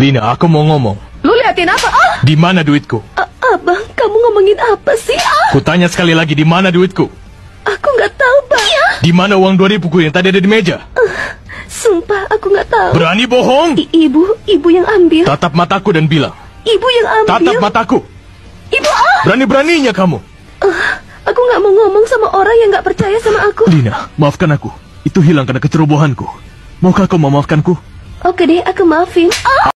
Lina, aku mau ngomong. Lu liatin apa? Ah! Di mana duitku? A Abang, kamu ngomongin apa sih? Ah! Kutanya sekali lagi, di mana duitku? Aku nggak tahu, Bang. Ya? Di mana uang 2000 ku yang tadi ada di meja? Uh, sumpah, aku nggak tahu. Berani bohong? I ibu, ibu yang ambil. Tatap mataku dan bilang. Ibu yang ambil. Tatap mataku. Ibu, ah! Berani-beraninya kamu. Uh, aku nggak mau ngomong sama orang yang nggak percaya sama aku. Lina, maafkan aku. Itu hilang karena kecerobohanku. Maukah kau memaafkanku? Oke deh, aku maafin. Ah!